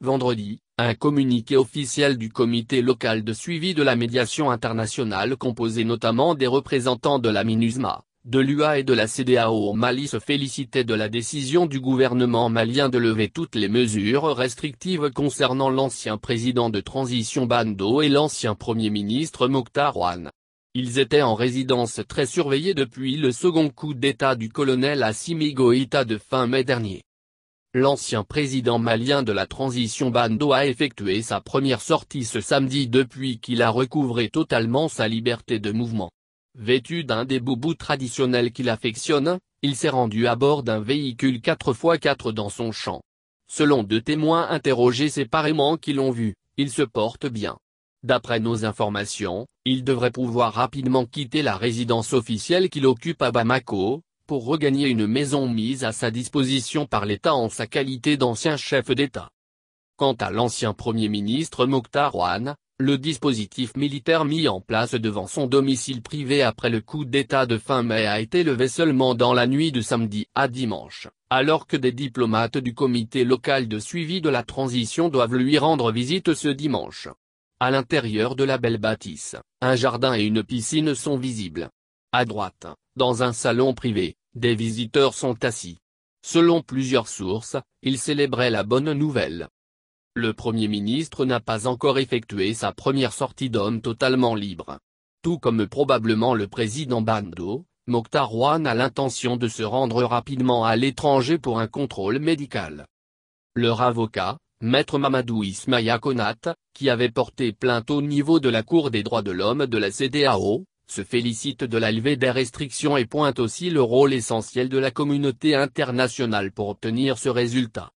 Vendredi, un communiqué officiel du comité local de suivi de la médiation internationale composé notamment des représentants de la MINUSMA, de l'UA et de la CDAO au Mali se félicitait de la décision du gouvernement malien de lever toutes les mesures restrictives concernant l'ancien président de transition Bando et l'ancien premier ministre Mokhtar Ouane. Ils étaient en résidence très surveillée depuis le second coup d'état du colonel Assimi Goïta de fin mai dernier. L'ancien président malien de la transition Bando a effectué sa première sortie ce samedi depuis qu'il a recouvré totalement sa liberté de mouvement. Vêtu d'un des boubous traditionnels qu'il affectionne, il s'est rendu à bord d'un véhicule 4x4 dans son champ. Selon deux témoins interrogés séparément qui l'ont vu, il se porte bien. D'après nos informations, il devrait pouvoir rapidement quitter la résidence officielle qu'il occupe à Bamako, pour regagner une maison mise à sa disposition par l'État en sa qualité d'ancien chef d'État. Quant à l'ancien Premier ministre Mokhtar Ouane, le dispositif militaire mis en place devant son domicile privé après le coup d'État de fin mai a été levé seulement dans la nuit de samedi à dimanche, alors que des diplomates du comité local de suivi de la transition doivent lui rendre visite ce dimanche. À l'intérieur de la belle bâtisse, un jardin et une piscine sont visibles. À droite, dans un salon privé, des visiteurs sont assis. Selon plusieurs sources, ils célébraient la bonne nouvelle. Le Premier ministre n'a pas encore effectué sa première sortie d'homme totalement libre. Tout comme probablement le président Bando, Mokhtar a l'intention de se rendre rapidement à l'étranger pour un contrôle médical. Leur avocat, Maître Mamadou Ismaïa Konat, qui avait porté plainte au niveau de la Cour des droits de l'homme de la CDAO, se félicite de la levée des restrictions et pointe aussi le rôle essentiel de la communauté internationale pour obtenir ce résultat.